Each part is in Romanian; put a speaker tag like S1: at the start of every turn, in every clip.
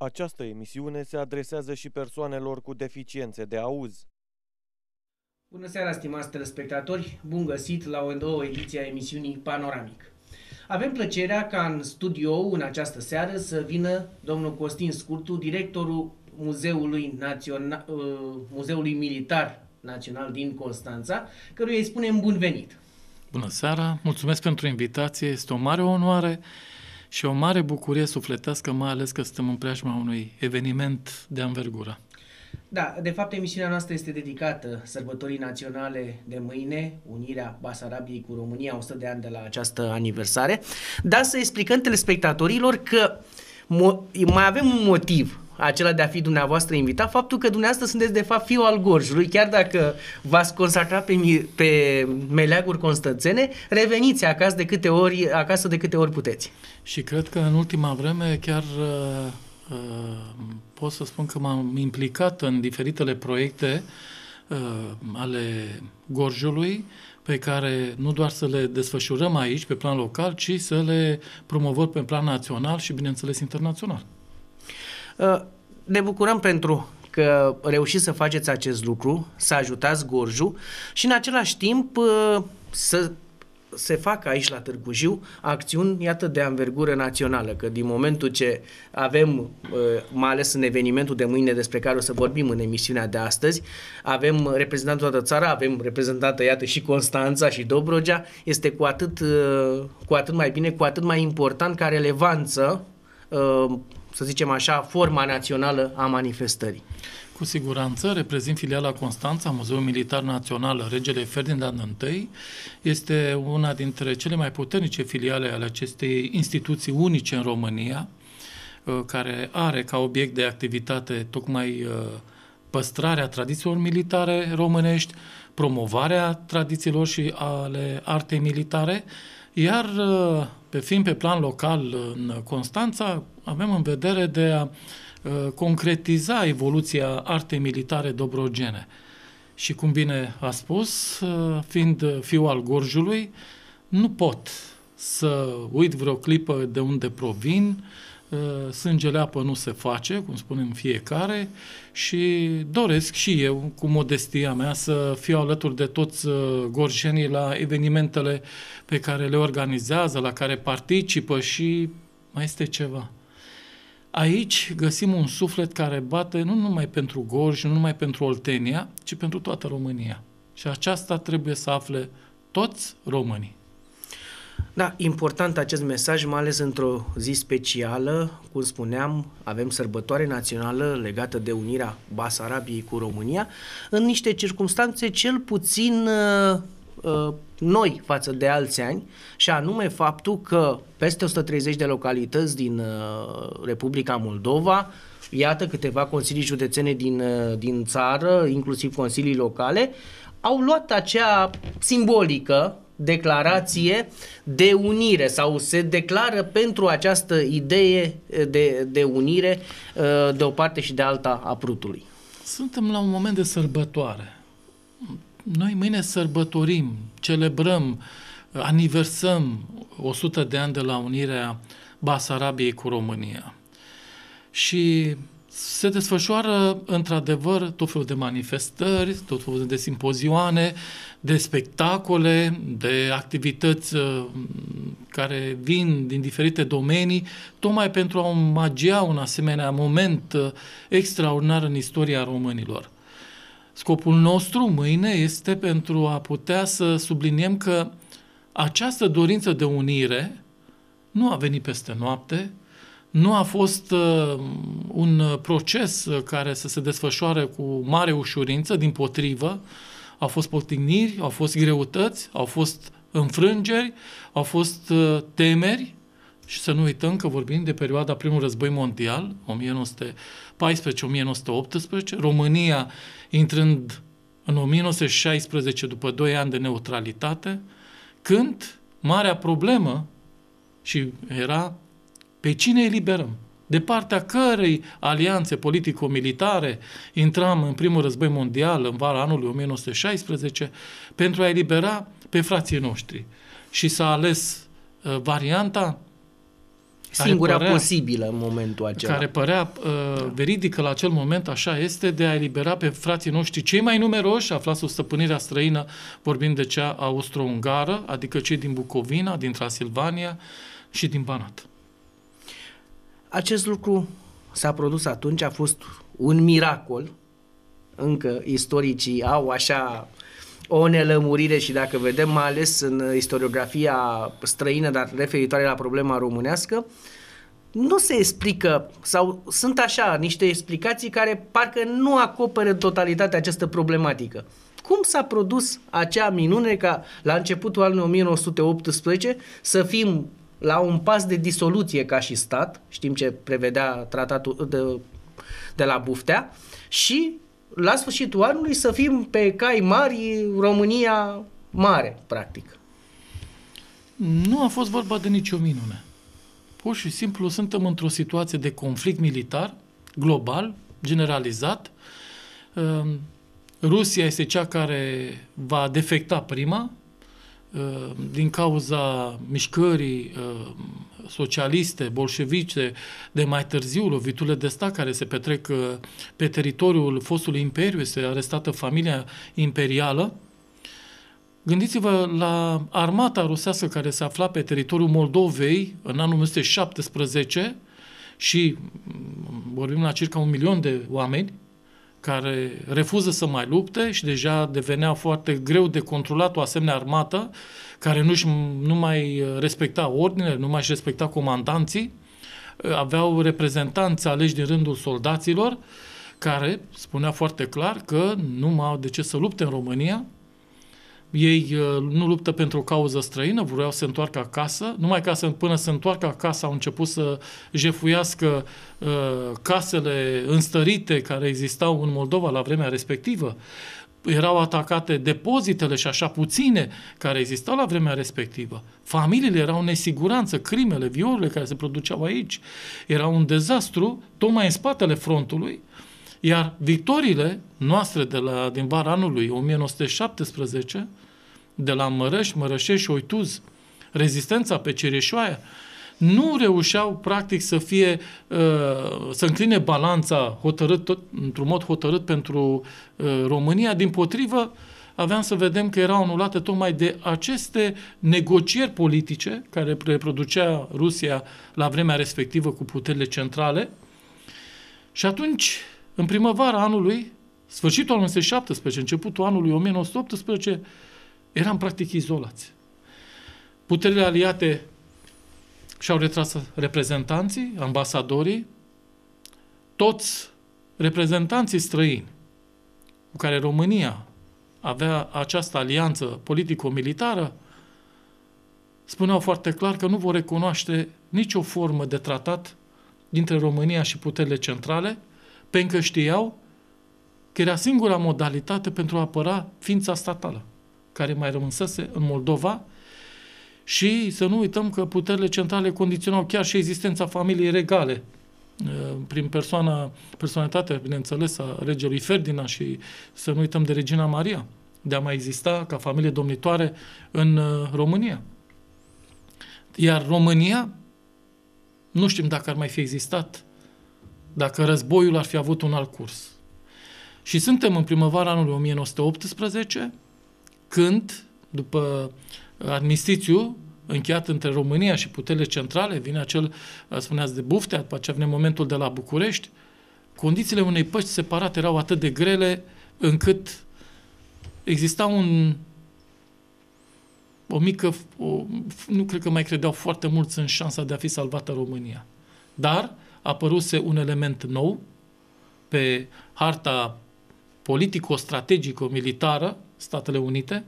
S1: Această emisiune se adresează și persoanelor cu deficiențe de auz.
S2: Bună seara, stimați telespectatori! Bun găsit la o nouă ediție a emisiunii Panoramic. Avem plăcerea ca în studio în această seară să vină domnul Costin Scurtu, directorul Muzeului, Național, uh, Muzeului Militar Național din Constanța, căruia îi spunem bun venit.
S1: Bună seara, mulțumesc pentru invitație, este o mare onoare și o mare bucurie sufletească, mai ales că suntem în preajma unui eveniment de anvergură.
S2: Da, de fapt emisiunea noastră este dedicată sărbătorii naționale de mâine, unirea Basarabiei cu România, 100 de ani de la această aniversare, dar să explicăm telespectatorilor că mo- mai avem un motiv acela de a fi dumneavoastră invitat, faptul că dumneavoastră sunteți de fapt fiul al Gorjului, chiar dacă v-ați consacrat pe, pe meleaguri constățene, reveniți acasă de câte ori, acasă de câte ori puteți. Și cred că în ultima vreme chiar uh, uh, pot să spun că m-am
S1: implicat în diferitele proiecte uh, ale Gorjului, pe care nu doar să le desfășurăm aici pe plan local, ci să le promovăm pe plan național și, bineînțeles, internațional.
S2: Uh, ne bucurăm pentru că reușiți să faceți acest lucru, să ajutați Gorju și în același timp uh, să se facă aici la Târgu Jiu acțiuni, iată, de anvergură națională, că din momentul ce avem, uh, mai ales în evenimentul de mâine despre care o să vorbim în emisiunea de astăzi, avem reprezentantul toată țara, avem reprezentată, iată, și Constanța și Dobrogea, este cu atât, cu atât mai bine, cu atât mai important ca relevanță să zicem așa, forma națională a manifestării.
S1: Cu siguranță reprezint filiala Constanța, Muzeul Militar Național Regele Ferdinand I. Este una dintre cele mai puternice filiale ale acestei instituții unice în România, uh, care are ca obiect de activitate tocmai uh, păstrarea tradițiilor militare românești, promovarea tradițiilor și ale artei militare, iar uh, pe fiind pe plan local în Constanța, avem în vedere de a uh, concretiza evoluția artei militare dobrogene. Și cum bine a spus, uh, fiind fiul al Gorjului, nu pot să uit vreo clipă de unde provin, uh, Ă, sângele apă nu se face, cum spunem fiecare, și doresc și eu, cu modestia mea, să fiu alături de toți ă, gorjenii la evenimentele pe care le organizează, la care participă și mai este ceva. Aici găsim un suflet care bate nu numai pentru Gorj, nu numai pentru Oltenia, ci pentru toată România. Și aceasta trebuie să
S2: afle toți românii. Da, important acest mesaj, mai ales într-o zi specială, cum spuneam, avem sărbătoare națională legată de unirea Basarabiei cu România, în niște circunstanțe cel puțin uh, uh, noi față de alți ani și anume faptul că peste 130 de localități din uh, Republica Moldova, iată câteva consilii județene din, din țară, inclusiv consilii locale, au luat acea simbolică declarație de unire sau se declară pentru această idee eh, de, de unire eh, de o parte și de alta a Prutului.
S1: Suntem la un moment de sărbătoare. Noi mâine sărbătorim, celebrăm, aniversăm 100 de ani de la unirea Basarabiei cu România. Și se desfășoară într-adevăr tot felul de manifestări, tot felul de simpozioane, de spectacole, de activități uh, care vin din diferite domenii, tocmai pentru a omagia un asemenea moment uh, extraordinar în istoria românilor. Scopul nostru mâine este pentru a putea să subliniem că această dorință de unire nu a venit peste noapte, nu a fost uh, un uh, proces uh, care să se desfășoare cu mare ușurință, din potrivă, au fost potigniri, au fost greutăți, au fost înfrângeri, au fost temeri și să nu uităm că vorbim de perioada primului război mondial, 1914-1918, România intrând în 1916 după 2 ani de neutralitate, când marea problemă și era pe cine eliberăm? De partea cărei alianțe politico-militare intram în primul război mondial în vara anului 1916 pentru a elibera pe frații noștri. Și s-a ales uh, varianta singura părea, posibilă
S2: în momentul acela. Care
S1: părea uh, da. veridică la acel moment, așa este, de a elibera pe frații noștri cei mai numeroși, aflați sub stăpânirea străină, vorbind de cea austro-ungară, adică cei din Bucovina, din Transilvania și din Banat.
S2: Acest lucru s-a produs atunci, a fost un miracol. Încă istoricii au așa o nelămurire și dacă vedem, mai ales în istoriografia străină, dar referitoare la problema românească, nu se explică sau sunt așa niște explicații care parcă nu acoperă în totalitate această problematică. Cum s-a produs acea minune ca la începutul anului 1918 să fim la un pas de disoluție ca și stat, știm ce prevedea tratatul de, de la Buftea, și la sfârșitul anului să fim pe cai mari România mare, practic. Nu a fost vorba de nicio minune.
S1: Pur și simplu suntem într-o situație de conflict militar global, generalizat. Ehm, Rusia este cea care va defecta prima, Uh, din cauza mișcării uh, socialiste, bolșevice, de mai târziu, loviturile de stat care se petrec uh, pe teritoriul fostului imperiu, este arestată familia imperială. Gândiți-vă la armata rusească care se afla pe teritoriul Moldovei în anul 1917 și mm, vorbim la circa un milion de oameni, care refuză să mai lupte și deja devenea foarte greu de controlat o asemenea armată care nu, nu mai respecta ordinele, nu mai respecta comandanții, aveau reprezentanți aleși din rândul soldaților care spunea foarte clar că nu mai au de ce să lupte în România, ei uh, nu luptă pentru o cauză străină, vreau să se întoarcă acasă, numai ca să, până se întoarcă acasă au început să jefuiască uh, casele înstărite care existau în Moldova la vremea respectivă. Erau atacate depozitele și așa puține care existau la vremea respectivă. Familiile erau în nesiguranță, crimele, violurile care se produceau aici. Era un dezastru tocmai în spatele frontului iar victoriile noastre de la, din vara anului 1917, de la Mărăș, Mărășești și Oituz, rezistența pe Cireșoaia, nu reușeau practic să fie uh, să încline balanța hotărât, într-un mod hotărât pentru uh, România, din potrivă aveam să vedem că erau anulate tocmai de aceste negocieri politice care reproducea Rusia la vremea respectivă cu puterile centrale și atunci în primăvara anului, sfârșitul anului 1917, începutul anului 1918, eram practic izolați. Puterile aliate și-au retras reprezentanții, ambasadorii, toți reprezentanții străini cu care România avea această alianță politico-militară, spuneau foarte clar că nu vor recunoaște nicio formă de tratat dintre România și puterile centrale, pentru că știau că era singura modalitate pentru a apăra ființa statală, care mai rămânsese în Moldova și să nu uităm că puterile centrale condiționau chiar și existența familiei regale, uh, prin persoana, personalitatea, bineînțeles, a regelui Ferdinand și să nu uităm de Regina Maria, de a mai exista ca familie domnitoare în uh, România. Iar România, nu știm dacă ar mai fi existat dacă războiul ar fi avut un alt curs. Și suntem în primăvara anului 1918, când, după uh, armistițiu încheiat între România și puterile centrale, vine acel, uh, spuneați, de buftea, după aceea vine momentul de la București, condițiile unei păști separate erau atât de grele încât exista un o mică, o, nu cred că mai credeau foarte mulți în șansa de a fi salvată România. Dar apăruse un element nou pe harta politico-strategico-militară Statele Unite,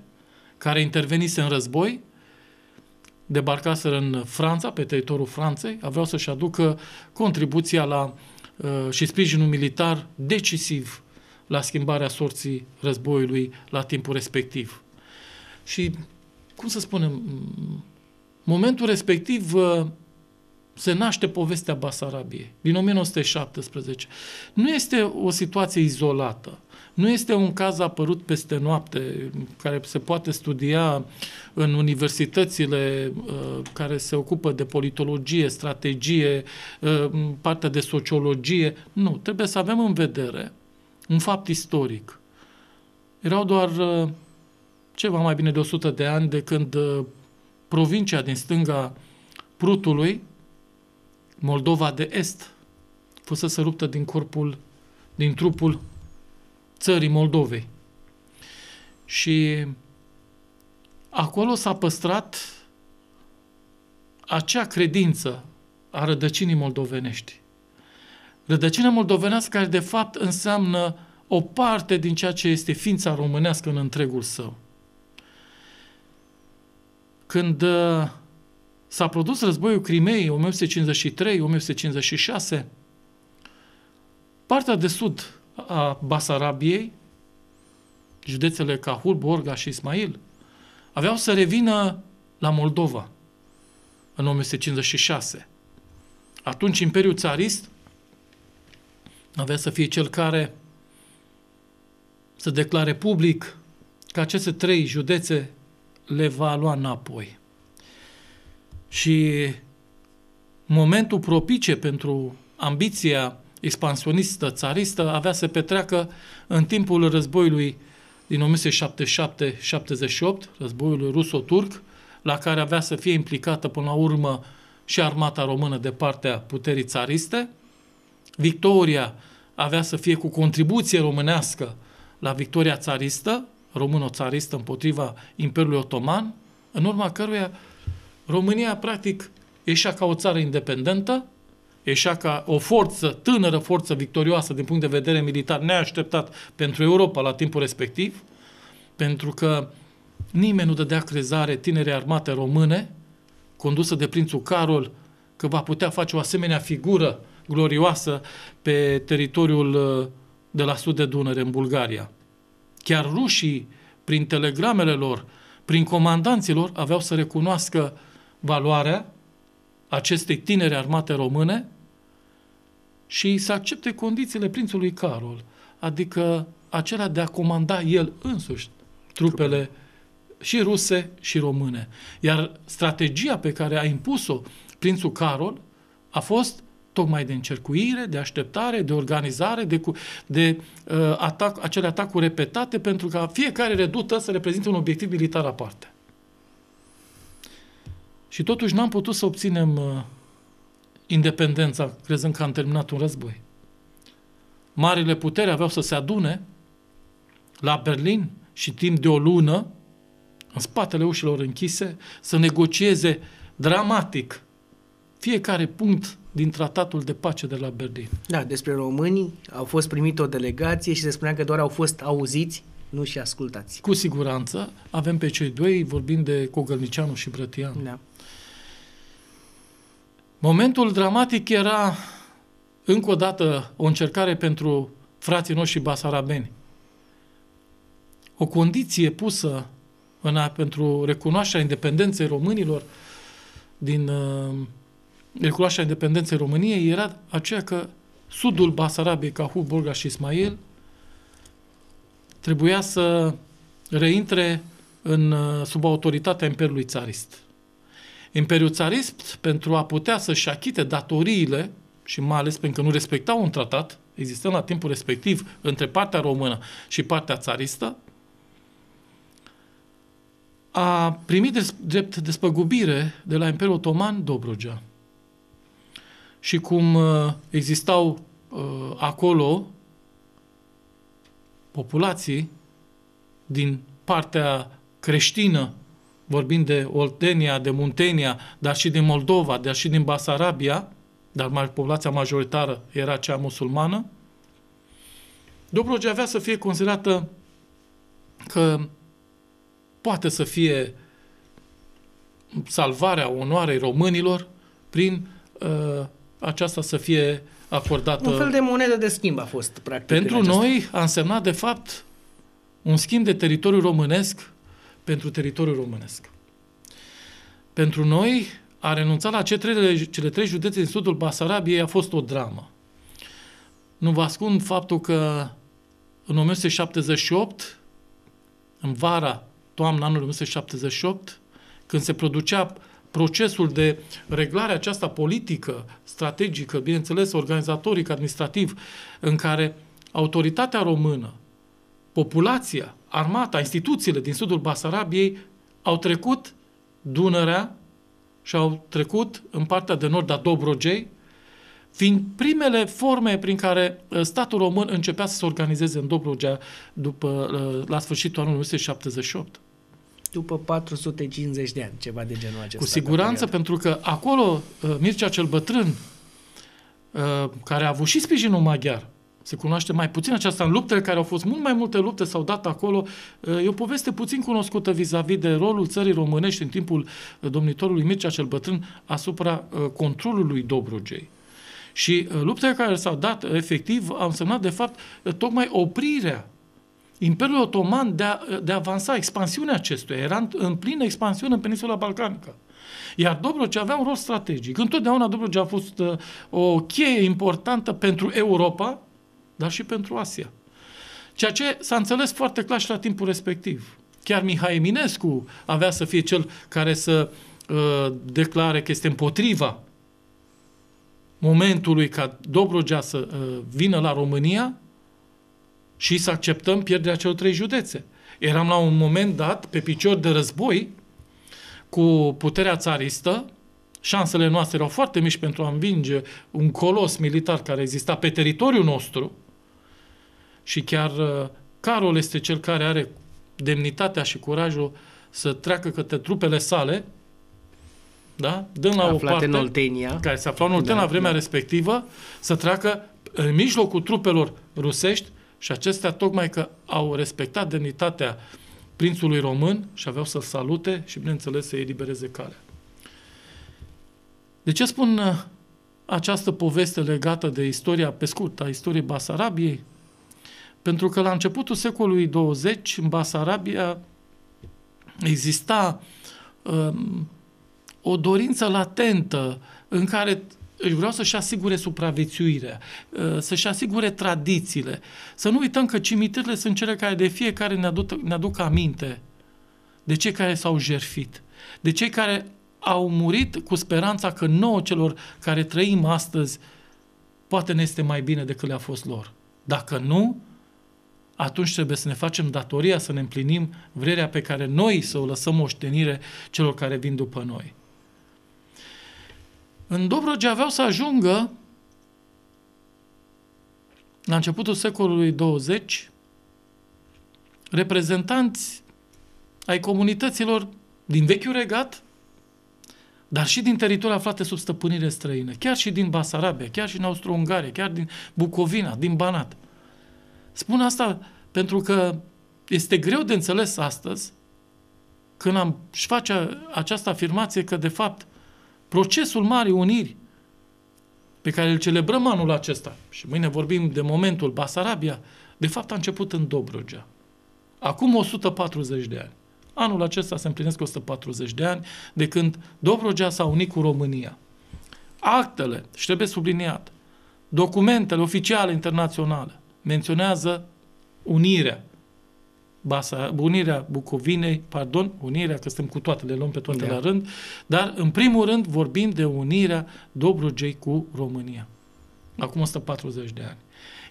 S1: care intervenise în război, debarcaseră în Franța, pe teritoriul Franței, aveau să-și aducă contribuția la, uh, și sprijinul militar decisiv la schimbarea sorții războiului la timpul respectiv. Și, cum să spunem, momentul respectiv uh, se naște povestea Basarabiei din 1917. Nu este o situație izolată. Nu este un caz apărut peste noapte, care se poate studia în universitățile uh, care se ocupă de politologie, strategie, uh, partea de sociologie. Nu, trebuie să avem în vedere un fapt istoric. Erau doar uh, ceva mai bine de 100 de ani de când uh, provincia din stânga Prutului Moldova de Est fusese ruptă din corpul, din trupul țării Moldovei. Și acolo s-a păstrat acea credință a rădăcinii moldovenești. Rădăcina moldovenească care de fapt înseamnă o parte din ceea ce este ființa românească în întregul său. Când uh, S-a produs războiul Crimei 1853-1856. Partea de sud a Basarabiei, județele Cahul, Borga și Ismail, aveau să revină la Moldova în 1856. Atunci Imperiul Țarist avea să fie cel care să declare public că aceste trei județe le va lua înapoi și momentul propice pentru ambiția expansionistă țaristă avea să petreacă în timpul războiului din 1977-78, războiul ruso-turc, la care avea să fie implicată până la urmă și armata română de partea puterii țariste. Victoria avea să fie cu contribuție românească la victoria țaristă, româno-țaristă împotriva Imperiului Otoman, în urma căruia România, practic, ieșea ca o țară independentă, ieșea ca o forță, tânără forță victorioasă din punct de vedere militar, neașteptat pentru Europa la timpul respectiv, pentru că nimeni nu dădea crezare tinerei armate române, condusă de prințul Carol, că va putea face o asemenea figură glorioasă pe teritoriul uh, de la sud de Dunăre, în Bulgaria. Chiar rușii, prin telegramele lor, prin comandanții lor, aveau să recunoască uh, valoarea acestei tinere armate române și să accepte condițiile prințului Carol, adică acela de a comanda el însuși trupele și ruse și române. Iar strategia pe care a impus-o prințul Carol a fost tocmai de încercuire, de așteptare, de organizare, de, cu, de uh, atac, acele atacuri repetate pentru ca fiecare redută să reprezinte un obiectiv militar aparte. Și totuși n-am putut să obținem uh, independența, crezând că am terminat un război. Marile puteri aveau să se adune la Berlin și timp de o lună, în spatele ușilor închise, să negocieze dramatic fiecare punct din tratatul de pace de la Berlin.
S2: Da, despre românii au fost primit o delegație și se spunea că doar au fost auziți, nu și ascultați. Cu siguranță avem pe cei doi,
S1: vorbind de Cogălnicianu și Brătianu. Da. Momentul dramatic era încă o dată o încercare pentru frații noștri basarabeni. O condiție pusă în a, pentru recunoașterea independenței românilor din uh, recunoașterea independenței României era aceea că sudul Basarabiei, Cahu, Borga și Ismail, trebuia să reintre în, uh, sub autoritatea Imperiului Țarist. Imperiul țarist, pentru a putea să-și achite datoriile, și mai ales pentru că nu respectau un tratat, existând la timpul respectiv între partea română și partea țaristă, a primit drept despăgubire de la Imperiul Otoman Dobrogea. Și cum uh, existau uh, acolo populații din partea creștină Vorbind de Oltenia, de Muntenia, dar și din Moldova, dar și din Basarabia, dar populația majoritară era cea musulmană, Dobrogea avea să fie considerată că poate să fie salvarea onoarei românilor prin uh, aceasta să fie acordată. Un fel de
S2: monedă de schimb a fost, practic. Pentru noi
S1: a însemnat, de fapt, un schimb de teritoriu românesc pentru teritoriul românesc. Pentru noi, a renunța la cele trei județe din sudul Basarabiei a fost o dramă. Nu vă ascund faptul că în 1978, în vara, toamna anului 1978, când se producea procesul de reglare aceasta politică, strategică, bineînțeles organizatoric, administrativ, în care autoritatea română, populația armata, instituțiile din sudul Basarabiei au trecut Dunărea și au trecut în partea de nord a Dobrogei, fiind primele forme prin care uh, statul român începea să se organizeze în Dobrogea după, uh, la sfârșitul anului 1978.
S2: După 450 de ani, ceva de genul acesta. Cu siguranță,
S1: pentru că acolo uh, Mircea cel Bătrân, care a avut și sprijinul maghiar, se cunoaște mai puțin aceasta în luptele care au fost mult mai multe lupte s-au dat acolo. E o poveste puțin cunoscută vis-a-vis de rolul țării românești în timpul domnitorului Mircea cel Bătrân asupra controlului Dobrogei. Și luptele care s-au dat efectiv au însemnat de fapt tocmai oprirea Imperiului Otoman de, a, de a avansa, expansiunea acestuia. Era în, în plină expansiune în peninsula balcanică. Iar Dobrogea avea un rol strategic. Întotdeauna Dobrogea a fost o cheie importantă pentru Europa, dar și pentru Asia. Ceea ce s-a înțeles foarte clar și la timpul respectiv. Chiar Mihai Eminescu avea să fie cel care să uh, declare că este împotriva momentului ca Dobrogea să uh, vină la România și să acceptăm pierderea celor trei județe. Eram la un moment dat pe picior de război cu puterea țaristă, șansele noastre erau foarte mici pentru a învinge un colos militar care exista pe teritoriul nostru, și chiar uh, Carol este cel care are demnitatea și curajul să treacă către trupele sale, da? dând la o parte, în Oltenia. care se afla în Oltenia da, la vremea da. respectivă, să treacă în mijlocul trupelor rusești și acestea tocmai că au respectat demnitatea prințului român și aveau să-l salute și, bineînțeles, să-i elibereze calea. De ce spun uh, această poveste legată de istoria, pe scurt, a istoriei Basarabiei? Pentru că la începutul secolului 20, în Basarabia, exista um, o dorință latentă în care își vreau să-și asigure supraviețuirea, uh, să-și asigure tradițiile. Să nu uităm că cimitirile sunt cele care de fiecare ne aduc, ne aduc aminte de cei care s-au jerfit, de cei care au murit cu speranța că nouă celor care trăim astăzi poate ne este mai bine decât le-a fost lor. Dacă nu, atunci trebuie să ne facem datoria să ne împlinim vrerea pe care noi să o lăsăm oștenire celor care vin după noi. În Dobrogea aveau să ajungă la începutul secolului 20 reprezentanți ai comunităților din vechiul regat, dar și din teritoriul aflate sub stăpânire străină, chiar și din Basarabia, chiar și din Austro-Ungaria, chiar din Bucovina, din Banat. Spun asta pentru că este greu de înțeles astăzi când am și face această afirmație că, de fapt, procesul Marii Uniri pe care îl celebrăm anul acesta și mâine vorbim de momentul Basarabia, de fapt a început în Dobrogea. Acum 140 de ani. Anul acesta se împlinesc 140 de ani de când Dobrogea s-a unit cu România. Actele, și trebuie subliniat, documentele oficiale internaționale, menționează unirea. Basa, unirea Bucovinei, pardon, unirea, că suntem cu toate, le luăm pe toate la rând, dar în primul rând vorbim de unirea Dobrogei cu România. Acum 140 de ani.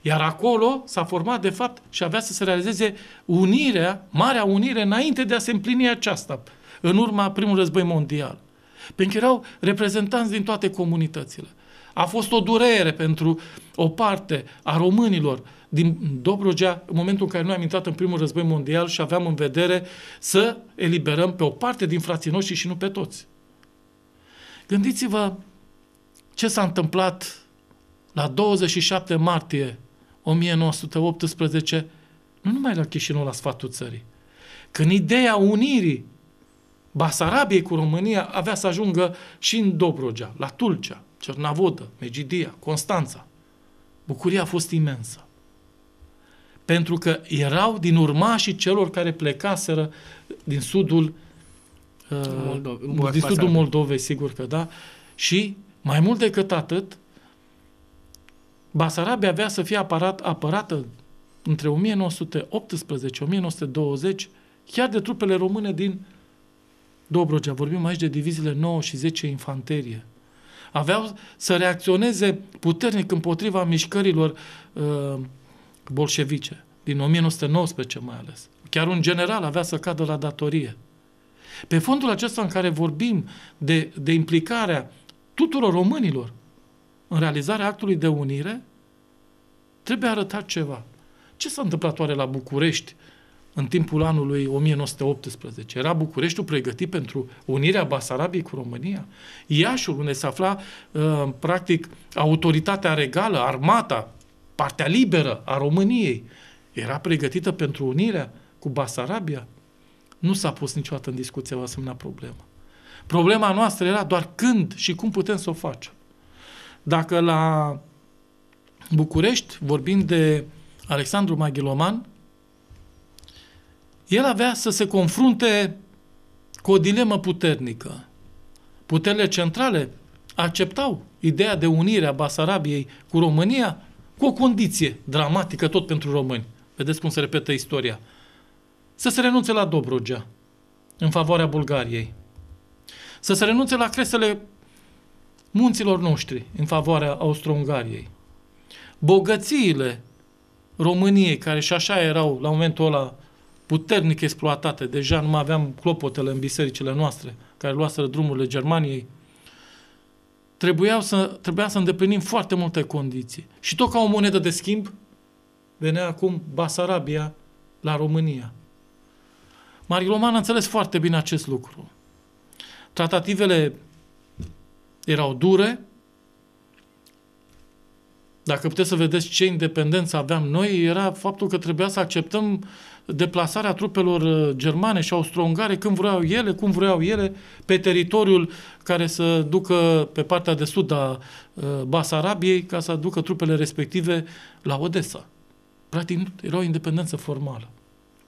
S1: Iar acolo s-a format, de fapt, și avea să se realizeze unirea, marea unire, înainte de a se împlini aceasta, în urma Primului război mondial. Pentru că erau reprezentanți din toate comunitățile. A fost o durere pentru o parte a românilor din Dobrogea, în momentul în care noi am intrat în primul război mondial și aveam în vedere să eliberăm pe o parte din frații noștri și nu pe toți. Gândiți-vă ce s-a întâmplat la 27 martie 1918, nu numai la Chișinău, la sfatul țării, când ideea unirii Basarabiei cu România avea să ajungă și în Dobrogea, la Tulcea, Cernavodă, Megidia, Constanța. Bucuria a fost imensă pentru că erau din urmașii celor care plecaseră din sudul uh, Moldove, din sudul Moldovei, sigur că da, și mai mult decât atât, Basarabia avea să fie aparat, apărată între 1918-1920 chiar de trupele române din Dobrogea. Vorbim aici de diviziile 9 și 10 infanterie. Aveau să reacționeze puternic împotriva mișcărilor uh, bolșevice, din 1919 mai ales. Chiar un general avea să cadă la datorie. Pe fondul acesta în care vorbim de, de implicarea tuturor românilor în realizarea actului de unire, trebuie arătat ceva. Ce s-a întâmplat oare la București în timpul anului 1918? Era Bucureștiul pregătit pentru unirea Basarabiei cu România? Iașul, unde se afla, uh, practic, autoritatea regală, armata partea liberă a României, era pregătită pentru unirea cu Basarabia, nu s-a pus niciodată în discuție o asemenea problemă. Problema noastră era doar când și cum putem să o facem. Dacă la București vorbim de Alexandru Maghiloman, el avea să se confrunte cu o dilemă puternică. Puterile centrale acceptau ideea de unire a Basarabiei cu România, cu o condiție dramatică tot pentru români. Vedeți cum se repetă istoria. Să se renunțe la Dobrogea în favoarea Bulgariei. Să se renunțe la cresele munților noștri în favoarea Austro-Ungariei. Bogățiile României, care și așa erau la momentul ăla puternic exploatate, deja nu mai aveam clopotele în bisericile noastre, care luaseră drumurile Germaniei, trebuiau să, trebuia să îndeplinim foarte multe condiții. Și tot ca o monedă de schimb, venea acum Basarabia la România. Mariloman a înțeles foarte bine acest lucru. Tratativele erau dure. Dacă puteți să vedeți ce independență aveam noi, era faptul că trebuia să acceptăm deplasarea trupelor uh, germane și austro-ungare când vreau ele, cum vreau ele, pe teritoriul care să ducă pe partea de sud a uh, Basarabiei ca să aducă trupele respective la Odessa. Practic era o independență formală.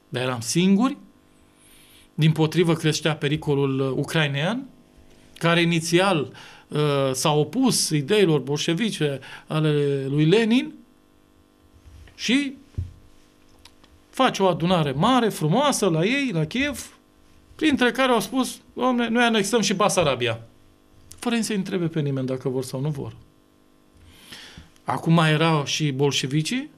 S1: Dar eram singuri, din potrivă creștea pericolul uh, ucrainean, care inițial s-a opus ideilor bolșevice ale lui Lenin și face o adunare mare, frumoasă, la ei, la Kiev, printre care au spus, domne, noi anexăm și Basarabia. Fără să-i întrebe pe nimeni dacă vor sau nu vor. Acum mai erau și bolșevicii,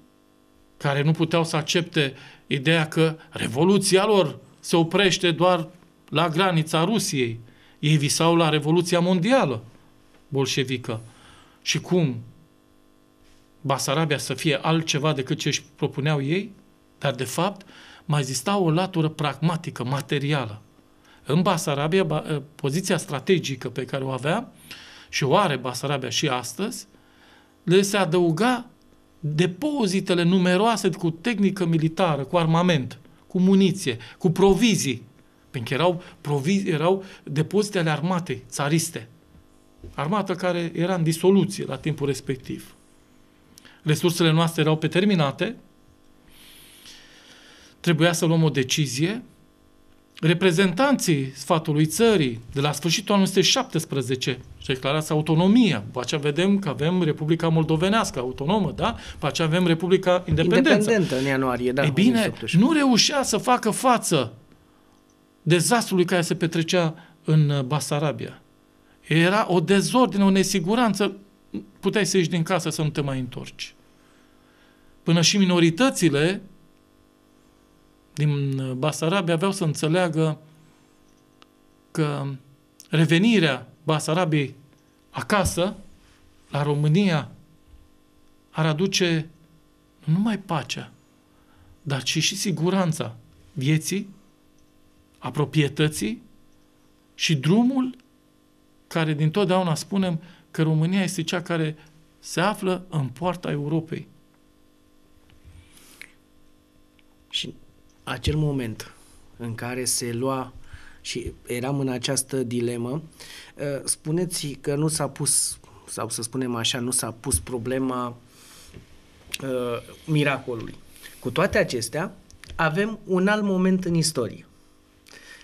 S1: care nu puteau să accepte ideea că revoluția lor se oprește doar la granița Rusiei. Ei visau la Revoluția Mondială bolșevică. Și cum Basarabia să fie altceva decât ce își propuneau ei? Dar, de fapt, mai exista o latură pragmatică, materială. În Basarabia, eh, poziția strategică pe care o avea și o are Basarabia și astăzi, le se adăuga depozitele numeroase cu tehnică militară, cu armament, cu muniție, cu provizii, pentru că erau, provizi, erau depozite ale armatei țariste. Armată care era în disoluție la timpul respectiv. Resursele noastre erau pe terminate, trebuia să luăm o decizie, reprezentanții sfatului țării de la sfârșitul anului 1917 și declarați autonomia. Pe aceea vedem că avem Republica Moldovenească autonomă, da? Pe aceea avem Republica Independență. Independentă în ianuarie, da. E bine, nu reușea să facă față dezastrului care se petrecea în uh, Basarabia. Era o dezordine, o nesiguranță. Puteai să ieși din casă să nu te mai întorci. Până și minoritățile din uh, Basarabia aveau să înțeleagă că revenirea Basarabiei acasă, la România, ar aduce nu numai pacea, dar ci și siguranța vieții, a proprietății și drumul care din totdeauna spunem că România este cea care se află în poarta Europei.
S2: acel moment în care se lua și eram în această dilemă, ă, spuneți că nu s-a pus, sau să spunem așa, nu s-a pus problema uh, miracolului. Cu toate acestea, avem un alt moment în istorie.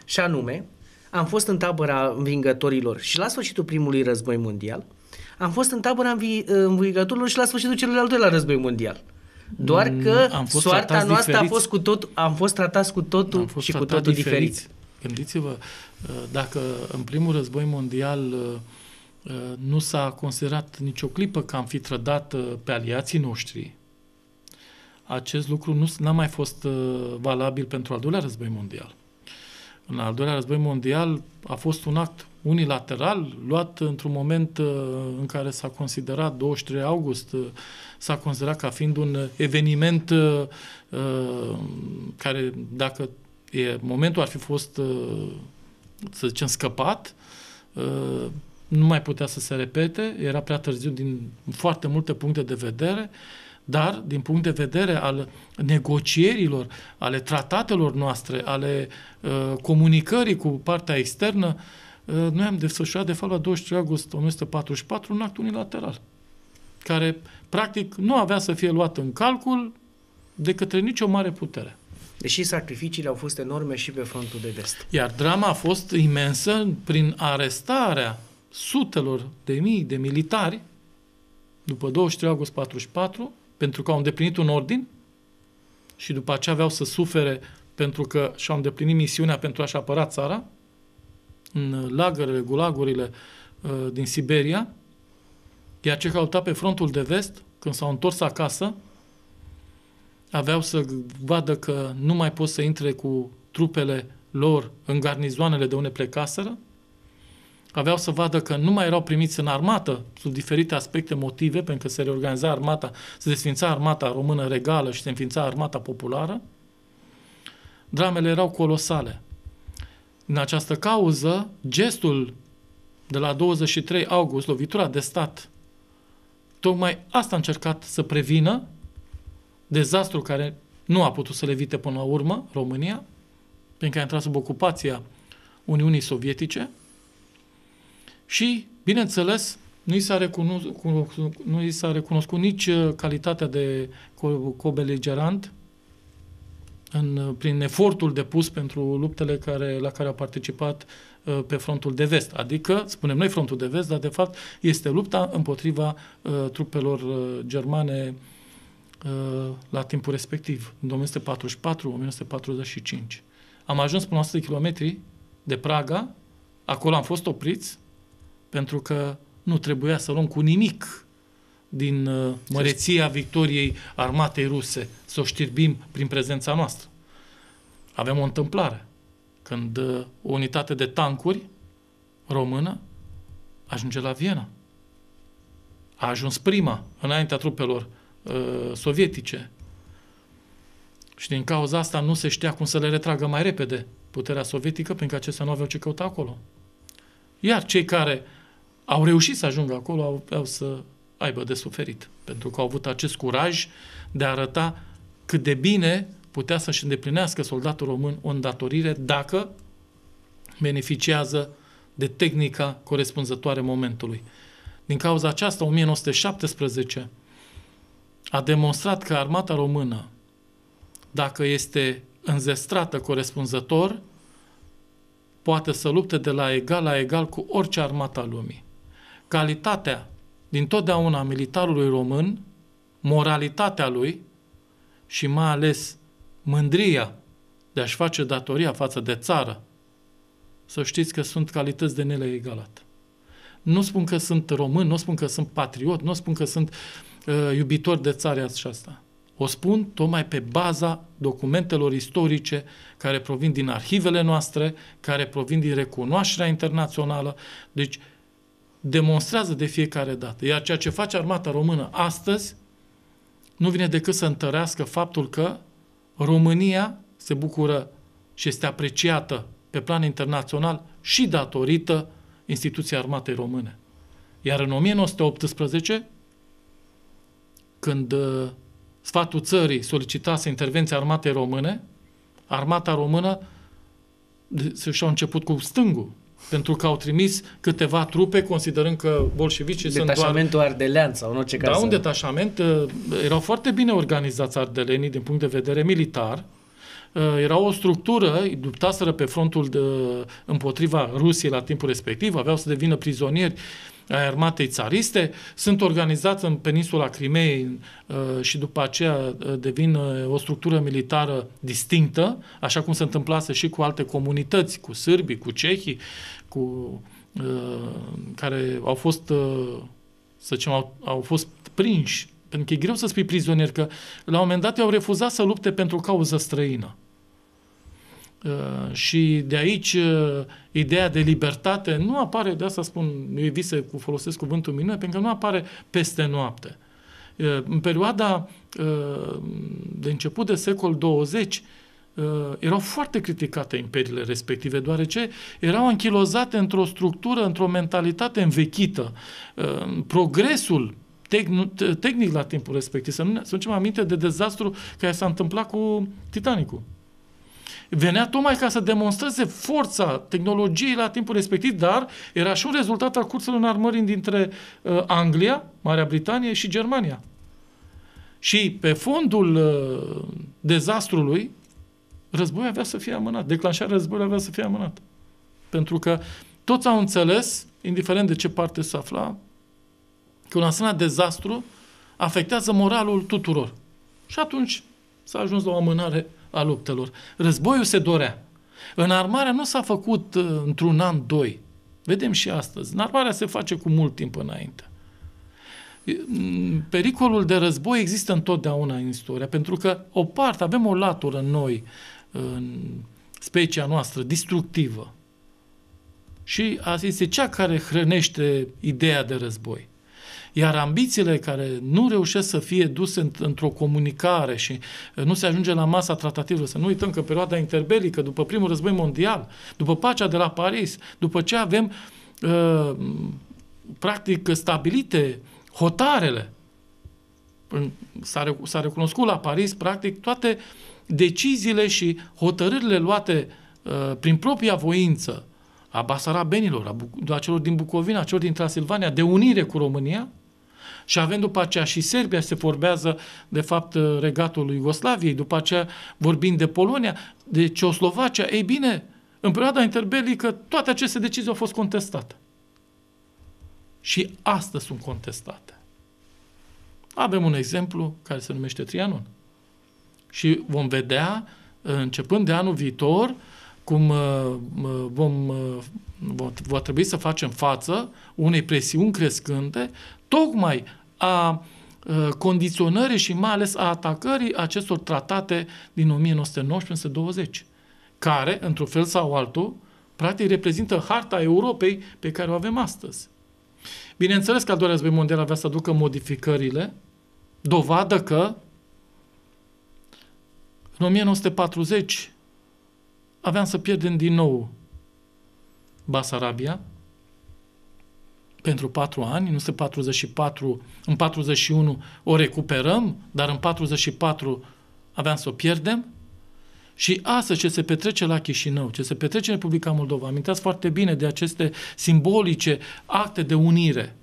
S2: Și anume, am fost în tabăra învingătorilor și la sfârșitul primului război mondial, am fost în tabăra învingătorilor și la sfârșitul celui al doilea război mondial. Doar mm, că am fost soarta noastră diferiți. a fost cu tot, am fost tratați cu totul fost și cu totul diferit. diferit. Gândiți-vă, uh,
S1: dacă în primul război mondial uh, uh, nu s-a considerat nicio clipă că am fi trădat pe aliații noștri, acest lucru nu a mai fost valabil pentru al doilea război mondial în al doilea război mondial a fost un act unilateral, luat într-un moment uh, în care s-a considerat 23 august, uh, s-a considerat ca fiind un eveniment uh, care, dacă e, momentul ar fi fost, să zicem, scăpat, nu mai putea să se repete, era prea târziu din foarte multe puncte de vedere. Uh, dar, din punct de vedere al negocierilor, ale tratatelor noastre, ale uh, comunicării cu partea externă, uh, noi am desfășurat, de fapt, la 23 august 1944, un act unilateral, care, practic, nu avea să fie luat în calcul de către nicio mare
S2: putere. Deși sacrificiile au fost enorme și pe frontul de vest.
S1: Iar drama a fost imensă prin arestarea sutelor de mii de militari după 23 august 44 pentru că au îndeplinit un ordin și după aceea aveau să sufere pentru că și-au îndeplinit misiunea pentru a-și apăra țara în lagărele, gulagurile uh, din Siberia, iar ce care au pe frontul de vest, când s-au întors acasă, aveau să vadă că nu mai pot să intre cu trupele lor în garnizoanele de unde plecaseră, aveau să vadă că nu mai erau primiți în armată, sub diferite aspecte, motive, pentru că se reorganiza armata, se desfința armata română regală și se înființa armata populară, dramele erau colosale. În această cauză, gestul de la 23 august, lovitura de stat, tocmai asta a încercat să prevină dezastrul care nu a putut să le evite până la urmă România, pentru că a intrat sub ocupația Uniunii Sovietice, și, bineînțeles, nu i s-a recunoscut, nu i s-a recunoscut nici uh, calitatea de cobeligerant în, uh, prin efortul depus pentru luptele care, la care a participat uh, pe frontul de vest. Adică, spunem noi frontul de vest, dar de fapt este lupta împotriva uh, trupelor uh, germane uh, la timpul respectiv, în 1944-1945. Am ajuns până la 100 km kilometri de Praga, acolo am fost opriți, pentru că nu trebuia să luăm cu nimic din uh, măreția victoriei armatei ruse, să o știrbim prin prezența noastră. Avem o întâmplare, când uh, o unitate de tancuri română ajunge la Viena. A ajuns prima, înaintea trupelor uh, sovietice. Și din cauza asta nu se știa cum să le retragă mai repede puterea sovietică, pentru că acestea nu aveau ce căuta acolo. Iar cei care uh, au reușit să ajungă acolo, au, au să aibă de suferit, pentru că au avut acest curaj de a arăta cât de bine putea să-și îndeplinească soldatul român o îndatorire dacă beneficiază de tehnica corespunzătoare momentului. Din cauza aceasta, 1917 a demonstrat că armata română, dacă este înzestrată corespunzător, poate să lupte de la egal la egal cu orice armată a lumii calitatea din totdeauna militarului român, moralitatea lui și mai ales mândria de a-și face datoria față de țară, să știți că sunt calități de nele egalat. Nu spun că sunt român, nu spun că sunt patriot, nu spun că sunt uh, iubitor de țară și asta. O spun tocmai pe baza documentelor istorice care provin din arhivele noastre, care provin din recunoașterea internațională. Deci, demonstrează de fiecare dată. Iar ceea ce face armata română astăzi nu vine decât să întărească faptul că România se bucură și este apreciată pe plan internațional și datorită instituției armatei române. Iar în 1918, când uh, sfatul țării solicitase intervenția armatei române, armata română și-a început cu stângul, pentru că au trimis câteva trupe, considerând că bolșevicii sunt Detașamentul
S2: doar... Ardelean
S1: sau în orice da, caz. Da, un uh, detașament. Uh, erau foarte bine organizați ardelenii din punct de vedere militar. Uh, era o structură, luptaseră pe frontul de, împotriva Rusiei la timpul respectiv, aveau să devină prizonieri ai armatei țariste, sunt organizați în peninsula Crimeei și după aceea devin o structură militară distinctă, așa cum se întâmplase și cu alte comunități, cu sârbii, cu cehii cu, uh, care au fost, uh, să zicem, au, au fost prinși, pentru că e greu să spui prizonieri, că la un moment dat i-au refuzat să lupte pentru o cauză străină. Uh, și de aici uh, ideea de libertate nu apare, de asta spun, eu vise cu folosesc cuvântul minune, pentru că nu apare peste noapte. Uh, în perioada uh, de început de secol 20, Uh, erau foarte criticate imperiile respective, deoarece erau închilozate într-o structură, într-o mentalitate învechită. Uh, progresul tehnic la timpul respectiv. Să, nu, să aducem aminte de dezastru care s-a întâmplat cu Titanicul. Venea tocmai ca să demonstreze forța tehnologiei la timpul respectiv, dar era și un rezultat al curselor în armări dintre uh, Anglia, Marea Britanie și Germania. Și pe fondul dezastrului războiul avea să fie amânat, declanșarea războiului avea să fie amânat. Pentru că toți au înțeles, indiferent de ce parte se afla, că un asemenea dezastru afectează moralul tuturor. Și atunci s-a ajuns la o amânare a luptelor. Războiul se dorea. armarea nu s-a făcut uh, într-un an, doi. Vedem și astăzi. armarea se face cu mult timp înainte. Mm, pericolul de război există întotdeauna în istoria, pentru că o parte, avem o latură în noi în specia noastră destructivă. Și asta este cea care hrănește ideea de război. Iar ambițiile care nu reușesc să fie duse într-o comunicare și nu se ajunge la masa tratativă, să nu uităm că perioada interbelică, după primul război mondial, după pacea de la Paris, după ce avem uh, practic stabilite hotarele, s-a, recunoscut la Paris practic toate deciziile și hotărârile luate uh, prin propria voință a basarabenilor, a, Bu- a celor din Bucovina, a celor din Transilvania, de unire cu România, și avem după aceea și Serbia, se vorbează de fapt uh, regatul lui Iugoslaviei, după aceea vorbim de Polonia, de Ceoslovacia, ei bine, în perioada interbelică toate aceste decizii au fost contestate. Și astăzi sunt contestate. Avem un exemplu care se numește Trianon și vom vedea, uh, începând de anul viitor, cum uh, vom, uh, va trebui să facem față unei presiuni crescânde, tocmai a condiționării și mai ales a atacării acestor tratate din 1919 1920, care, într-un fel sau altul, practic reprezintă harta Europei pe care o avem astăzi. Bineînțeles că al doilea război mondial avea să aducă modificările, dovadă că în 1940 aveam să pierdem din nou Basarabia pentru 4 ani, nu se 44, în 41 o recuperăm, dar în 44 aveam să o pierdem. Și astăzi ce se petrece la Chișinău, ce se petrece în Republica Moldova, amintați foarte bine de aceste simbolice acte de unire,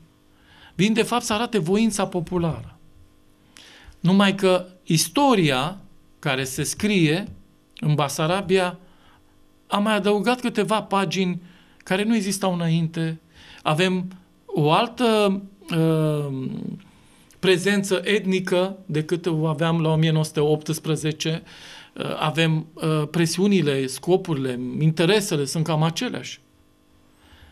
S1: vin de fapt să arate voința populară. Numai că istoria care se scrie în Basarabia, am mai adăugat câteva pagini care nu existau înainte. Avem o altă uh, prezență etnică decât o aveam la 1918. Uh, avem uh, presiunile, scopurile, interesele sunt cam aceleași.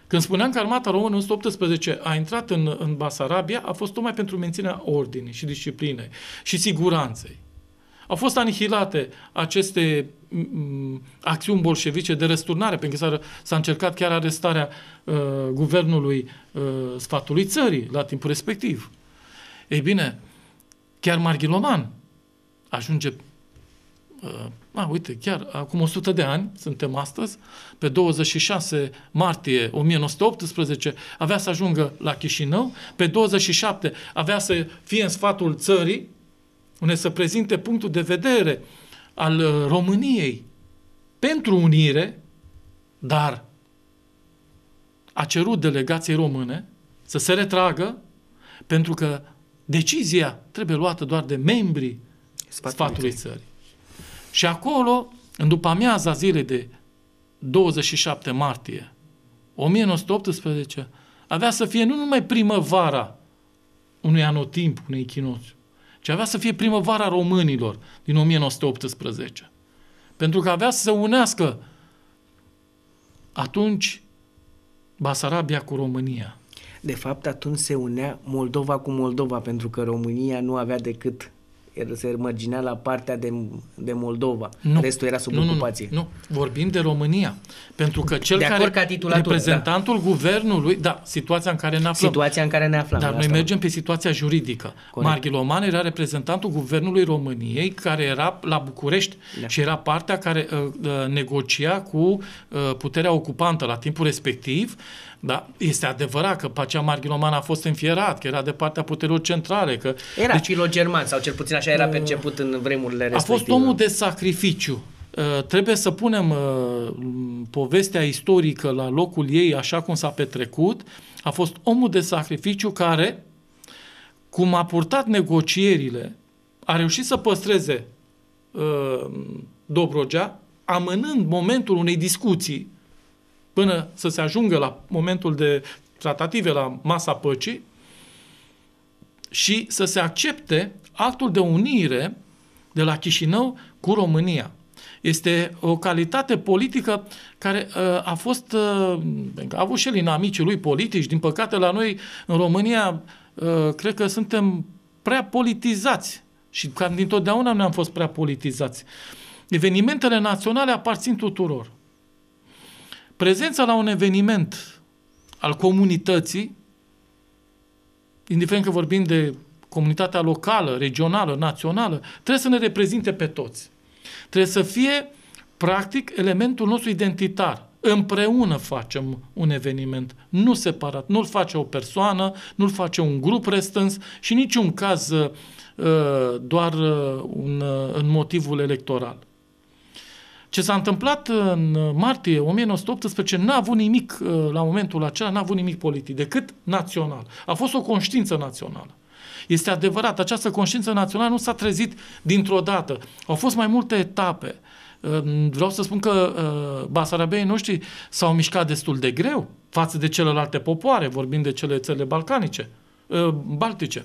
S1: Când spuneam că armata română în 1918 a intrat în, în Basarabia, a fost tocmai pentru menținerea ordinii și disciplinei și siguranței. Au fost anihilate aceste acțiuni bolșevice de răsturnare, pentru că s-a, s-a încercat chiar arestarea uh, guvernului uh, sfatului țării la timpul respectiv. Ei bine, chiar Marghiloman ajunge uh, a, uite, chiar acum 100 de ani suntem astăzi, pe 26 martie 1918 avea să ajungă la Chișinău, pe 27 avea să fie în sfatul țării, unde să prezinte punctul de vedere al uh, României pentru unire, dar a cerut delegației române să se retragă pentru că decizia trebuie luată doar de membrii sfatului, sfatului țării. Și acolo, în după amiaza zilei de 27 martie 1918, avea să fie nu numai primăvara unui anotimp, unui echinoțiu, ci avea să fie primăvara românilor din 1918. Pentru că avea să se unească atunci
S2: Basarabia cu România. De fapt, atunci se unea Moldova cu Moldova, pentru că România nu avea decât se mărginea la partea de, de Moldova. Nu. Restul era sub nu, ocupație. Nu,
S1: nu, nu. Vorbim de România. Pentru că cel de care... Ca reprezentantul da. guvernului... Da, situația în care ne aflăm. Situația în care ne aflăm. Dar da, noi asta. mergem pe situația juridică. Corect. Marghiloman era reprezentantul guvernului României care era la București da. și era partea care uh, uh negocia cu uh, puterea ocupantă la timpul respectiv da? Este adevărat că Pacea Marghiloman a fost înfierat, că era de partea puterilor centrale.
S2: Că... Era deci, filogerman german sau cel puțin așa era uh, perceput în vremurile respective.
S1: A fost omul de sacrificiu. Uh, trebuie să punem uh, povestea istorică la locul ei, așa cum s-a petrecut. A fost omul de sacrificiu care, cum a purtat negocierile, a reușit să păstreze Dobrogea, amânând momentul unei discuții până să se ajungă la momentul de tratative, la masa păcii și să se accepte actul de unire de la Chișinău cu România. Este o calitate politică care uh, a fost, uh, a avut și el amicii lui politici, din păcate la noi în România uh, cred că suntem prea politizați și cam dintotdeauna nu am fost prea politizați. Evenimentele naționale aparțin tuturor. Prezența la un eveniment al comunității, indiferent că vorbim de comunitatea locală, regională, națională, trebuie să ne reprezinte pe toți. Trebuie să fie, practic, elementul nostru identitar. Împreună facem un eveniment, nu separat. Nu-l face o persoană, nu-l face un grup restâns și niciun caz uh, doar uh, un, uh, în motivul electoral. Ce s-a întâmplat în martie 1918 n-a avut nimic, uh, la momentul acela, n-a avut nimic politic, decât național. A fost o conștiință națională. Este adevărat, această conștiință națională nu s-a trezit dintr-o dată. Au fost mai multe etape. Uh, vreau să spun că uh, basarabeii noștri s-au mișcat destul de greu față de celelalte popoare, vorbind de cele țările balcanice, baltice.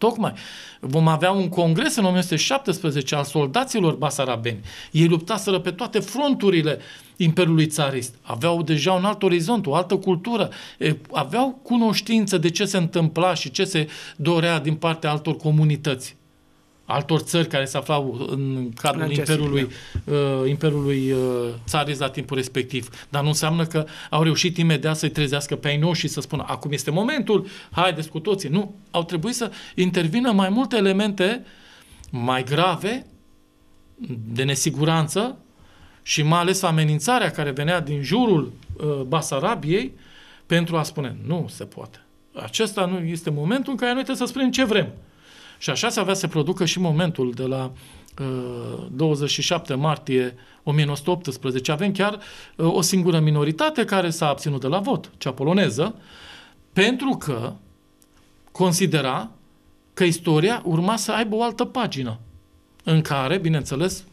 S1: Tocmai vom avea un congres în 1917 al soldaților basarabeni. Ei luptaseră pe toate fronturile Imperiului Țarist. Aveau deja un alt orizont, o altă cultură. Aveau cunoștință de ce se întâmpla și ce se dorea din partea altor comunități altor țări care se aflau în cadrul în Imperiului, da. uh, Imperiului uh, Țarist la timpul respectiv. Dar nu înseamnă că au reușit imediat să-i trezească pe ei și să spună acum este momentul, haideți cu toții. Nu, au trebuit să intervină mai multe elemente mai grave de nesiguranță și mai ales amenințarea care venea din jurul uh, Basarabiei pentru a spune nu se poate. Acesta nu este momentul în care noi trebuie să spunem ce vrem. Uh, și așa se avea să producă și momentul de la 27 uh, martie 1918. Avem chiar uh, o singură minoritate care s-a abținut de la vot, cea poloneză, pentru că considera că istoria urma să aibă o altă pagină, în care, bineînțeles,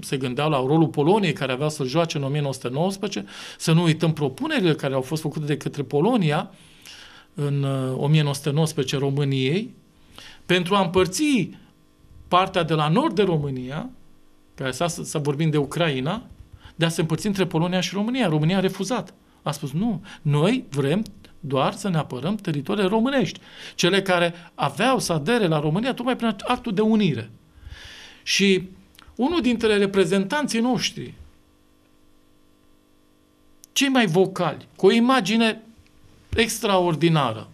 S1: se gândeau la rolul Poloniei care avea să-l joace în 1919, să nu uităm propunerile care au fost făcute de către Polonia în 1919 uh, României, pentru a împărți partea de la nord de România, care s-a, s-a vorbit de Ucraina, de a se împărți între Polonia și România. România a refuzat. A spus nu, noi vrem doar să ne apărăm teritoriile românești, cele care aveau să adere la România tocmai prin actul de unire. Și unul dintre reprezentanții noștri, cei mai vocali, cu o imagine extraordinară,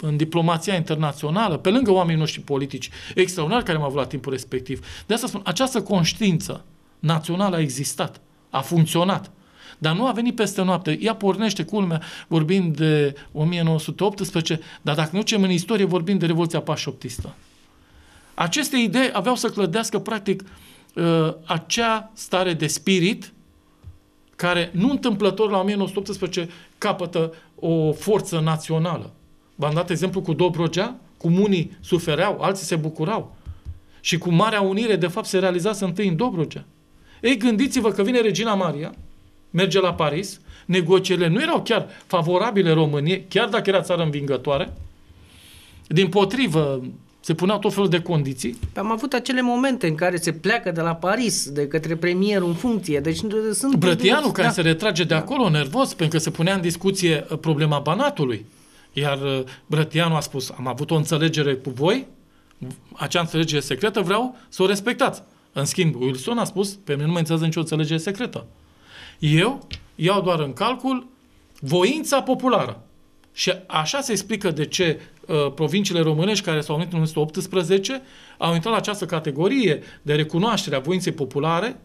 S1: în diplomația internațională, pe lângă oamenii noștri politici extraordinari care am avut la timpul respectiv. De asta spun, această conștiință națională a existat, a funcționat. Dar nu a venit peste noapte. Ea pornește, culmea, vorbind de 1918, dar dacă nu ducem în istorie, vorbim de Revoluția Pașoptistă. Aceste idei aveau să clădească, practic, uh, acea stare de spirit care, nu întâmplător, la 1918 capătă o forță națională. V-am dat exemplu cu Dobrogea, cum unii sufereau, alții se bucurau. Și cu Marea Unire, de fapt, se realizase întâi în Dobrogea. Ei, gândiți-vă că vine Regina Maria, merge la Paris, negocierile nu erau chiar favorabile României, chiar dacă era țară învingătoare. Din potrivă,
S2: se puneau tot felul de condiții. Păi am avut acele momente în care se pleacă de la Paris, de către premierul în funcție. Deci sunt Brătianu, de... care da. se
S1: retrage de da. acolo, nervos, pentru că se punea în discuție uh, problema Banatului. Iar uh, Brătianu a spus, am avut o înțelegere cu voi, acea înțelegere secretă vreau să o respectați. În schimb, Wilson a spus, pe mine nu mă înțează nicio înțelegere secretă. Eu iau doar în calcul voința populară. Și așa se explică de ce uh, provinciile românești care s-au unit în 1918 au intrat la această categorie de recunoaștere a voinței populare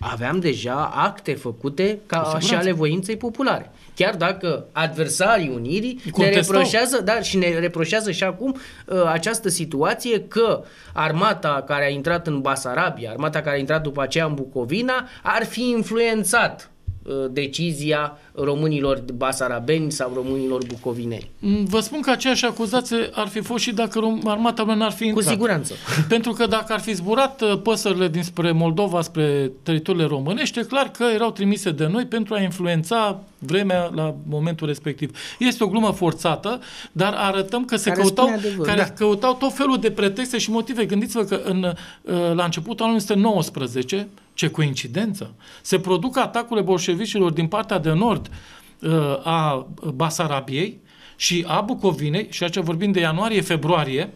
S2: aveam deja acte făcute ca și ale voinței populare. Chiar dacă adversarii Unirii ne reproșează, dar și ne reproșează și acum uh, această situație că armata care a intrat în Basarabia, armata care a intrat după aceea în Bucovina, ar fi influențat Uh, decizia românilor basarabeni sau românilor bucovineni.
S1: Mm, vă spun că aceeași acuzație ar fi fost și dacă armata n ar fi intrat. Cu siguranță. Pentru că dacă ar fi zburat uh, păsările dinspre Moldova, spre teritoriile românești, e clar că erau trimise de noi pentru a influența vremea la momentul respectiv. Este o glumă forțată, dar arătăm că se care căutau, adevăr, care da. căutau tot felul de pretexte și motive. Gândiți-vă că în, uh, la începutul anului 19, ce coincidență! Se produc atacurile bolșevicilor din partea de nord uh, a Basarabiei și a Bucovinei, și aici vorbim de ianuarie-februarie,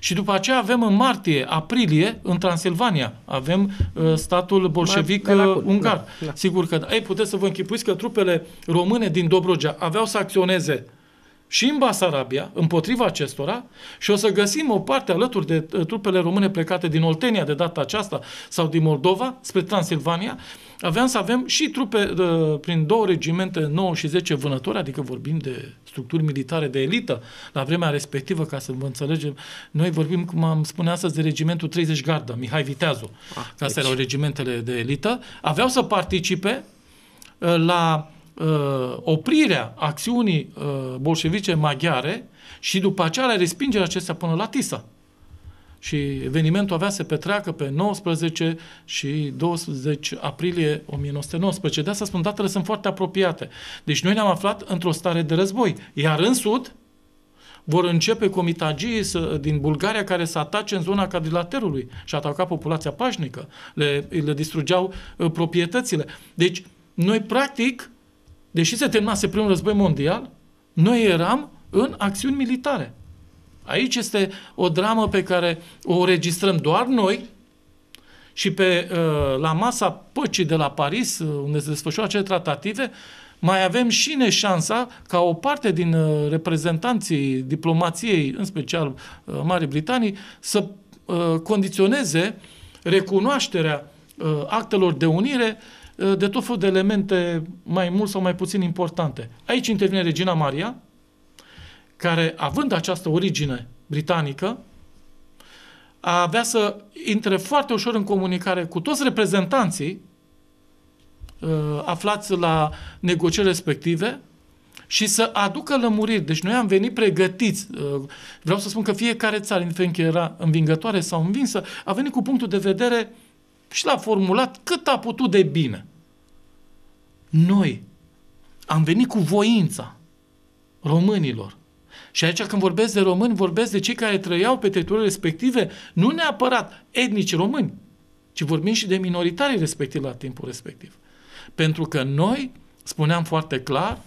S1: și după aceea avem în martie, aprilie, în Transilvania, avem uh, statul bolșevic uh, ungar. Da, da. Sigur că da. Ei, puteți să vă închipuiți că trupele române din Dobrogea aveau să acționeze și în Basarabia, împotriva acestora, și o să găsim o parte alături de uh, trupele române plecate din Oltenia de data aceasta sau din Moldova spre Transilvania, aveam să avem și trupe uh, prin două regimente, 9 și 10 vânători, adică vorbim de structuri militare de elită la vremea respectivă, ca să vă înțelegem. Noi vorbim, cum am spune astăzi, de regimentul 30 Garda, Mihai Viteazu. Ah, să deci. erau regimentele de elită. Aveau să participe uh, la uh, oprirea acțiunii uh, bolșevice maghiare și după aceea respingerea acestea până la Tisa. Și evenimentul avea să petreacă pe 19 și 20 aprilie 1919. De asta spun, datele sunt foarte apropiate. Deci noi ne-am aflat într-o stare de război. Iar în Sud vor începe comitagii să, din Bulgaria care să atace în zona cadrilaterului și ataca populația pașnică. Le, le distrugeau uh, proprietățile. Deci noi practic deși se terminase primul război mondial, noi eram în acțiuni militare. Aici este o dramă pe care o registrăm doar noi și pe, uh, la masa păcii de la Paris, uh, unde se desfășoară acele tratative, mai avem și neșansa ca o parte din uh, reprezentanții diplomației, în special Marii Britanii, să condiționeze recunoașterea actelor de unire Eh, de tot felul de elemente mai mult sau mai puțin importante. Aici intervine Regina Maria, care, având această origine britanică, avea să intre foarte ușor în comunicare cu toți reprezentanții eh, aflați la negocieri respective și să aducă lămuriri. Deci noi am venit pregătiți. Eh, vreau să spun că fiecare țară, indiferent că era învingătoare sau învinsă, a venit cu punctul de vedere uh, și l-a formulat cât a putut de bine. Noi am venit cu voința românilor. Și aici când vorbesc de români, vorbesc de cei care trăiau pe teritoriile respective, nu neapărat etnici români, ci vorbim și de minoritarii respectiv la timpul respectiv. Pentru că noi, spuneam foarte clar,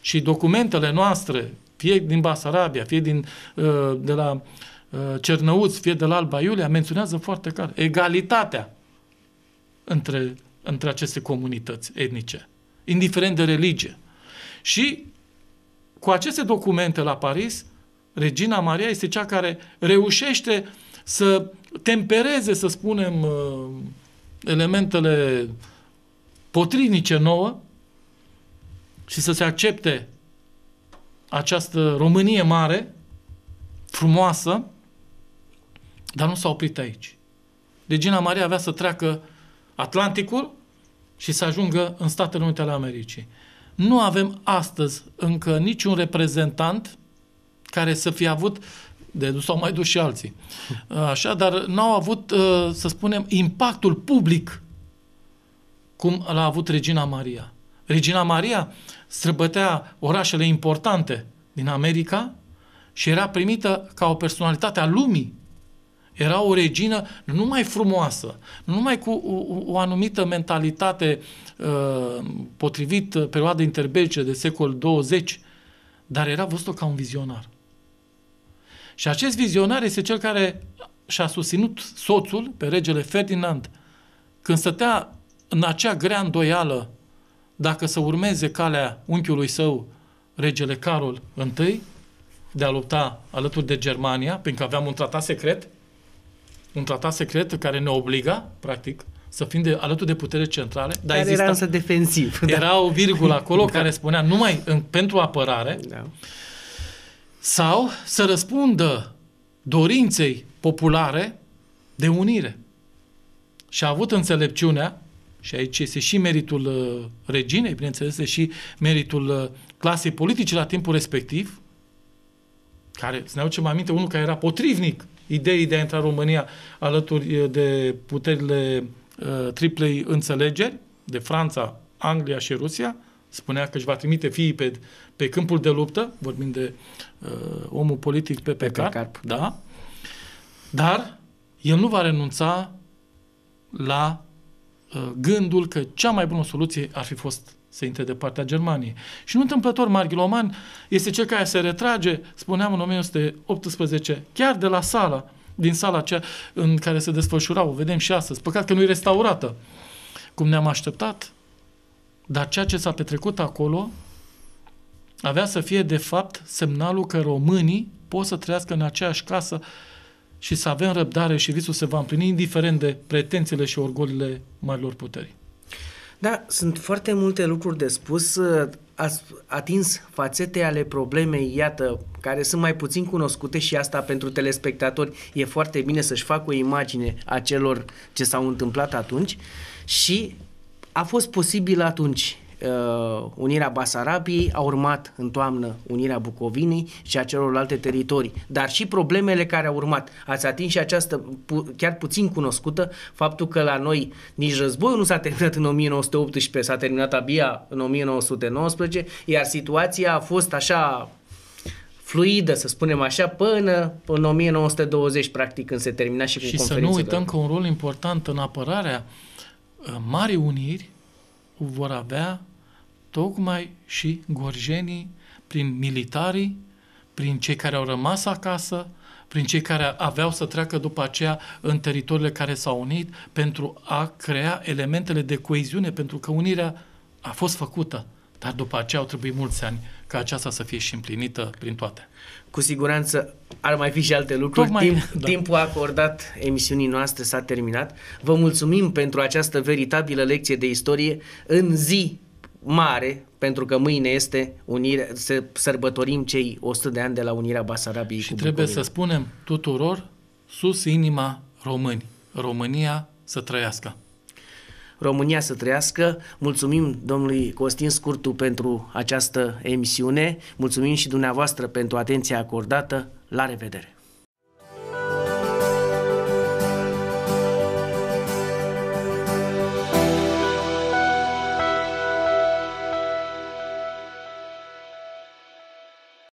S1: și documentele noastre, fie din Basarabia, fie din, uh, de la uh, Cernăuți, fie de la Alba Iulia, menționează foarte clar egalitatea între, între aceste comunități etnice, indiferent de religie. Și cu aceste documente la Paris, Regina Maria este cea care reușește să tempereze, să spunem, uh, elementele potrinice nouă și să se accepte această Românie mare, frumoasă, dar nu s-a oprit aici. Regina Maria avea să treacă Atlanticul și să ajungă în Statele Unite ale Americii. Nu avem astăzi încă niciun reprezentant care să fie avut, de dus sau mai dus și alții, așa, dar n-au avut, uh, să spunem, impactul public cum l-a avut Regina Maria. Regina Maria străbătea orașele importante din America și era primită ca o personalitate a lumii era o regină nu mai frumoasă, nu mai cu o, o anumită mentalitate uh, potrivit perioadei interbelice de secol 20, dar era văzut ca un vizionar. Și acest vizionar este cel care și-a susținut soțul pe regele Ferdinand când stătea în acea grea îndoială dacă să urmeze calea unchiului său, regele Carol I, de a lupta alături de Germania, pentru că aveam un tratat secret, un tratat secret care ne obliga, practic, să fim de, alături de putere centrale. Dar exista, era însă
S2: defensiv. Da. Era da. o virgulă acolo da. care spunea numai în,
S1: pentru apărare. Da. Sau să răspundă dorinței populare de unire. Și a avut înțelepciunea, și aici este și meritul uh, reginei, bineînțeles, și meritul uh, clasei politice la timpul respectiv, care, să ne aducem aminte, unul care era potrivnic ideii de a intra România alături de puterile uh, triplei înțelegeri, de Franța, Anglia și Rusia, spunea că își va trimite fiii pe, pe câmpul de luptă, vorbind de uh, omul politic pe pe pe Carp. da, dar el nu va renunța la uh, gândul că cea mai bună soluție ar fi fost să intre de partea Germaniei. Și nu întâmplător, Marghiloman este cel care se retrage, spuneam în 1918, chiar de la sala, din sala cea în care se desfășurau, o vedem și astăzi. Păcat că nu e restaurată cum ne-am așteptat, dar ceea ce s-a petrecut acolo avea să fie, de fapt, semnalul că românii pot să trăiască în aceeași casă și să avem răbdare și visul se va împlini, indiferent de pretențiile și orgolile marilor
S2: puteri. Da, sunt foarte multe lucruri de spus. Ă, ați atins fațete ale problemei, iată, care sunt mai puțin cunoscute și asta pentru telespectatori e foarte bine să-și facă o imagine a celor ce s-au întâmplat atunci și a fost posibil atunci uh, Unirea Basarabiei, a urmat în toamnă Unirea Bucovinei și a celorlalte teritorii, dar și problemele care au urmat. Ați atins și această, pu- chiar puțin cunoscută, faptul că la noi nici războiul nu s-a terminat în 1918, s-a terminat abia în 1919, iar situația a fost așa fluidă, să spunem așa, până în 1920, practic, când se termina și cu Și să nu uităm că
S1: un rol important
S2: în apărarea uh,
S1: Marii Uniri vor avea tocmai și gorjenii prin militarii, prin cei care au rămas acasă, prin cei care aveau să treacă după aceea în teritoriile care s-au unit pentru a crea elementele de coeziune, pentru că unirea a fost făcută, dar după aceea au trebuit mulți ani
S2: ca aceasta să fie și împlinită prin toate cu siguranță ar mai fi și alte lucruri. Tocmai, Timp, da. Timpul acordat emisiunii noastre s-a terminat. Vă mulțumim pentru această veritabilă lecție de istorie în zi mare, pentru că mâine este unire, să sărbătorim cei 100 de ani de la Unirea Basarabiei și cu trebuie să
S1: spunem tuturor sus inima români. România să trăiască!
S2: România să trăiască. Mulțumim domnului Costin Scurtu pentru această emisiune. Mulțumim și dumneavoastră pentru atenția acordată. La revedere!